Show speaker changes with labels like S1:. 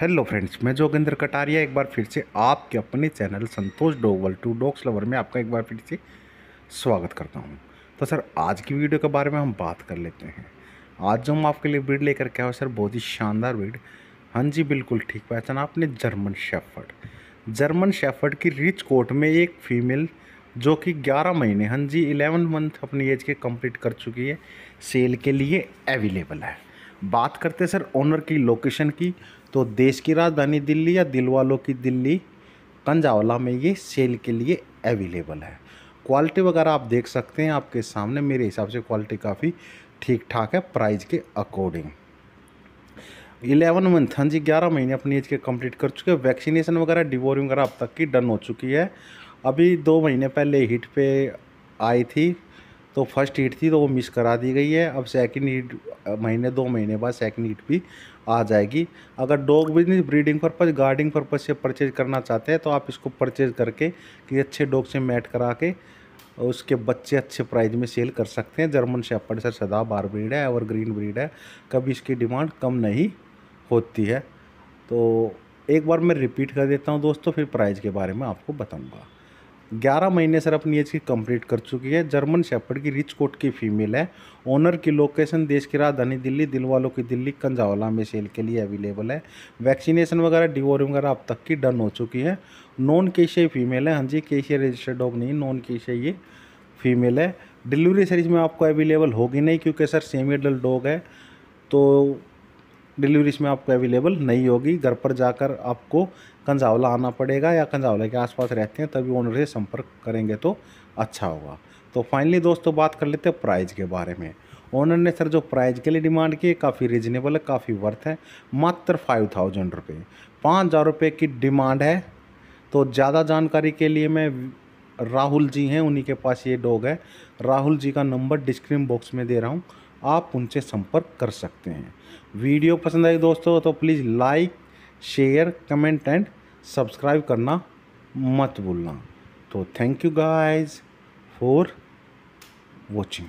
S1: hello friends मैं जोगिंद्र कटारिया एक बार फिर से आपके अपने channel Santosh Dogwal to dogs lover में आपका एक बार फिर से स्वागत करता हूं तो सर आज की वीडियो के बारे में हम बात कर लेते हैं आज जो हम आपके लिए ब्रीड लेकर के आए सर बहुत ही शानदार ब्रीड हाँ जी बिल्कुल ठीक पहचान आपने जर्मन शेफर्ड जर्मन शेफर्ड की रिच कोट में एक फीमेल जो कि ग्यारह महीने हाँ जी इलेवन मंथ अपनी एज के कंप्लीट कर चुकी है सेल के लिए अवेलेबल है बात करते सर ओनर की लोकेशन की तो देश की राजधानी दिल्ली या दिल वालों की दिल्ली कंजावला में ये सेल के लिए अवेलेबल है क्वालिटी वगैरह आप देख सकते हैं आपके सामने मेरे हिसाब से क्वालिटी काफ़ी ठीक ठाक है प्राइस के अकॉर्डिंग इलेवन मंथ हाँ जी ग्यारह महीने अपनी एज के कंप्लीट कर चुके हैं वैक्सीनेशन वगैरह डिवोरिंग वगैरह अब तक की डन हो चुकी है अभी दो महीने पहले हिट पे आई थी तो फर्स्ट हीट थी तो वो मिस करा दी गई है अब सेकंड हीट महीने दो महीने बाद सेकंड हीट भी आ जाएगी अगर dog business breeding purpose guarding purpose से परचेज करना चाहते हैं तो आप इसको परचेज करके कि अच्छे डॉग से मैट करा के उसके बच्चे अच्छे प्राइस में सेल कर सकते हैं जर्मन शेपर्ड सर सदा बार ब्रीड है और ग्रीन ब्रीड है कभी इसकी डिमांड कम नहीं होती है तो एक बार मैं रिपीट कर देता हूँ दोस्तों फिर प्राइज़ के बारे में आपको बताऊँगा 11 महीने सर अपनी एज की कंप्लीट कर चुकी है जर्मन शेफर्ड की रिच कोट की फीमेल है ओनर की लोकेशन देश की राजधानी दिल्ली दिल वालों की दिल्ली कंजावला में सेल के लिए अवेलेबल है वैक्सीनेशन वगैरह डिवोरिंग वगैरह अब तक की डन हो चुकी है नॉन केशिया फीमेल है हाँ जी केशिया रजिस्टर्ड डॉग नहीं नॉन केशिया ये फीमेल है डिलीवरी सर इसमें आपको अवेलेबल होगी नहीं क्योंकि सर सेमी डल डॉग है तो डिलीवरी इसमें आपको अवेलेबल नहीं होगी घर पर जाकर आपको कंजावला आना पड़ेगा या कंजावला के आसपास रहते हैं तभी ओनर से संपर्क करेंगे तो अच्छा होगा तो फाइनली दोस्तों बात कर लेते हैं प्राइज़ के बारे में ओनर ने सर जो प्राइज़ के लिए डिमांड की काफ़ी रिजनेबल है काफ़ी वर्थ है मात्र फाइव थाउजेंड रुपये पाँच हज़ार रुपये की डिमांड है तो ज़्यादा जानकारी के लिए मैं राहुल जी हैं उन्हीं के पास ये डॉग है राहुल जी का नंबर डिस्क्रिप्शन बॉक्स में दे रहा हूँ आप उनसे संपर्क कर सकते हैं वीडियो पसंद आई दोस्तों तो please like share comment and subscribe करना मत भूलना तो thank you guys for watching